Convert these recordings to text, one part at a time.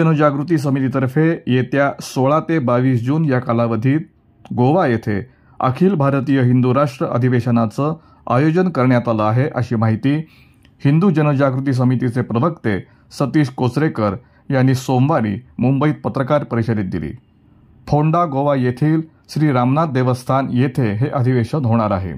जनजागृती समितीतर्फे येत्या सोळा ते बावीस जून या कालावधीत गोवा येथे अखिल भारतीय हिंदू राष्ट्र अधिवेशनाचं आयोजन करण्यात आलं आहे अशी माहिती हिंदू जनजागृती समितीचे प्रवक्ते सतीश कोचरेकर यांनी सोमवारी मुंबईत पत्रकार परिषदेत दिली फोंडा गोवा येथील श्री रामनाथ देवस्थान येथे हे अधिवेशन होणार आहे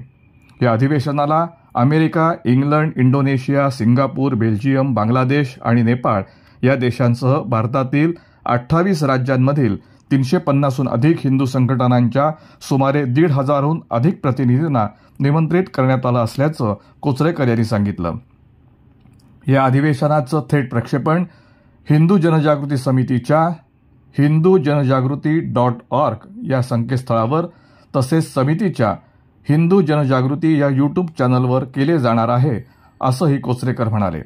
या अधिवेशनाला America England Indonesia Singapore Belgium Bangladesh आणि नेपाळ या देशांसह भारतातील अठ्ठावीस राज्यांमधील तीनशे पन्नासहून अधिक हिंदू संघटनांच्या सुमारे दीड हजारहून अधिक प्रतिनिधींना निमंत्रित करण्यात आलं असल्याचं कोचरेकर यांनी सांगितलं या अधिवेशनाचं थेट प्रक्षेपण हिंदू जनजागृती समितीच्या हिंदू जनजागृती डॉट ऑर्ग या संकेतस्थळावर तसेच समितीच्या हिंदू जनजागृती या यूट्यूब चॅनलवर केले जाणार आहे असंही कोचरेकर म्हणाले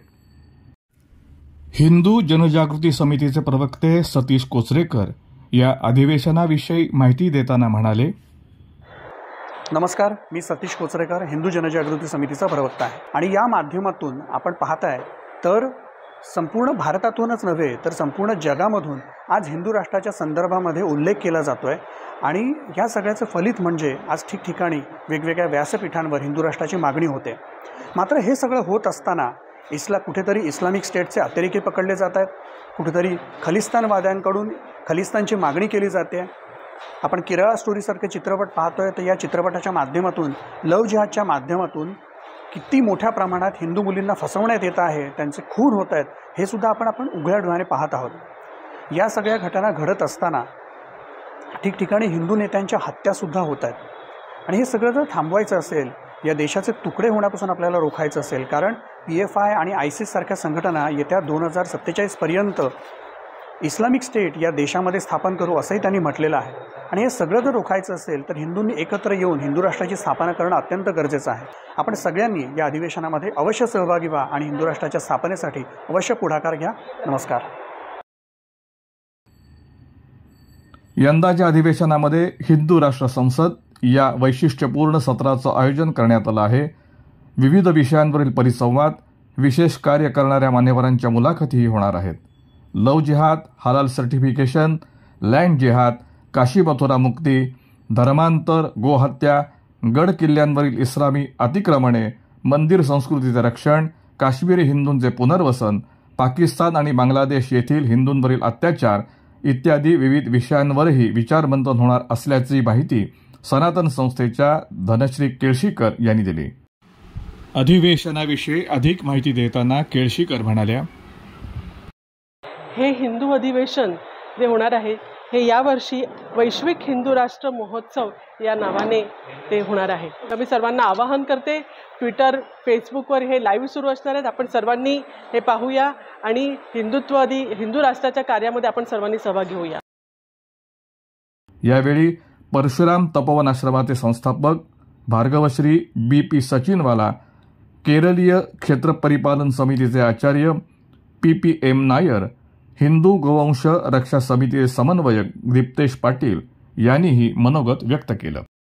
हिंदू जनजागृती समितीचे प्रवक्ते सतीश कोचरेकर या अधिवेशनाविषयी माहिती देताना म्हणाले नमस्कार मी सतीश कोचरेकर हिंदू जनजागृती समितीचा प्रवक्ता आहे आणि या माध्यमातून आपण पाहताय तर संपूर्ण भारतातूनच नव्हे तर संपूर्ण जगामधून आज हिंदू राष्ट्राच्या संदर्भामध्ये उल्लेख केला जातो आहे आणि या सगळ्याचं फलित म्हणजे आज ठिकठिकाणी वेगवेगळ्या व्यासपीठांवर हिंदू राष्ट्राची मागणी होते मात्र हे सगळं होत असताना इस्ला कुठेतरी इस्लामिक स्टेटचे अतिरेकी पकडले जात आहेत कुठेतरी खलिस्तानवाद्यांकडून खलिस्तानची मागणी केली जाते आपण केरळा स्टोरीसारखे चित्रपट पाहतोय तर या चित्रपटाच्या माध्यमातून लव जिहादच्या माध्यमातून किती मोठ्या प्रमाणात हिंदू मुलींना फसवण्यात येत आहे त्यांचे खून होत आहेत हे सुद्धा आपण आपण उघड्या डोळ्याने पाहत आहोत या सगळ्या घटना घडत असताना ठिकठिकाणी हिंदू नेत्यांच्या हत्यासुद्धा होत आहेत आणि हे सगळं जर थांबवायचं असेल या देशाचे तुकडे होण्यापासून आपल्याला रोखायचं असेल कारण पी एफ आय आणि सारख्या संघटना येत्या दोन हजार सत्तेचाळीसपर्यंत इस्लामिक स्टेट या देशामध्ये स्थापन करू असंही त्यांनी म्हटलेलं आहे आणि हे सगळं जर रोखायचं असेल तर हिंदूंनी एकत्र येऊन हिंदू राष्ट्राची स्थापना करणं अत्यंत गरजेचं आहे आपण सगळ्यांनी या अधिवेशनामध्ये अवश्य सहभागी व्हा आणि हिंदू राष्ट्राच्या स्थापनेसाठी अवश्य पुढाकार घ्या नमस्कार यंदाच्या अधिवेशनामध्ये हिंदू राष्ट्र संसद या वैशिष्ट्यपूर्ण सत्राचं आयोजन करण्यात आलं आहे विविध विषयांवरील परिसंवाद विशेष कार्य करणाऱ्या मान्यवरांच्या मुलाखतीही होणार आहेत लव जिहाद हालाल सर्टिफिकेशन लँड जिहाद काशी मथुरा मुक्ती धर्मांतर गोहत्या गड किल्ल्यांवरील इस्लामी अतिक्रमणे मंदिर संस्कृतीचे रक्षण काश्मीरी हिंदूंचे पुनर्वसन पाकिस्तान आणि बांगलादेश येथील हिंदूंवरील अत्याचार इत्यादी विविध विषयांवरही विचारमंथन होणार असल्याची माहिती सनातन संस्थेच्या धनश्री केळशीकर यांनी दिली अधिवेशनाविषयी अधिक माहिती देताना केळशीकर म्हणाल्या हे हिंदू अधिवेशन जे होणार आहे हे यावर्षी वैश्विक हिंदू राष्ट्र महोत्सव या नावाने ते होणार आहे मी सर्वांना आवाहन करते ट्विटर फेसबुकवर हे लाईव्ह सुरू असणार आहेत आपण सर्वांनी हे पाहूया आणि हिंदुत्ववादी हिंदू राष्ट्राच्या कार्यामध्ये आपण सर्वांनी सहभागी होऊया यावेळी परशुराम तपोवन आश्रमाचे संस्थापक भार्गवश्री बी पी सचिनवाला केरलीय क्षेत्र परिपालन समितीचे Acharya P P M Nair Hindu गोवंश रक्षा समितीचे समन्वयक दीप्तेश पाटील यांनीही मनोगत व्यक्त केलं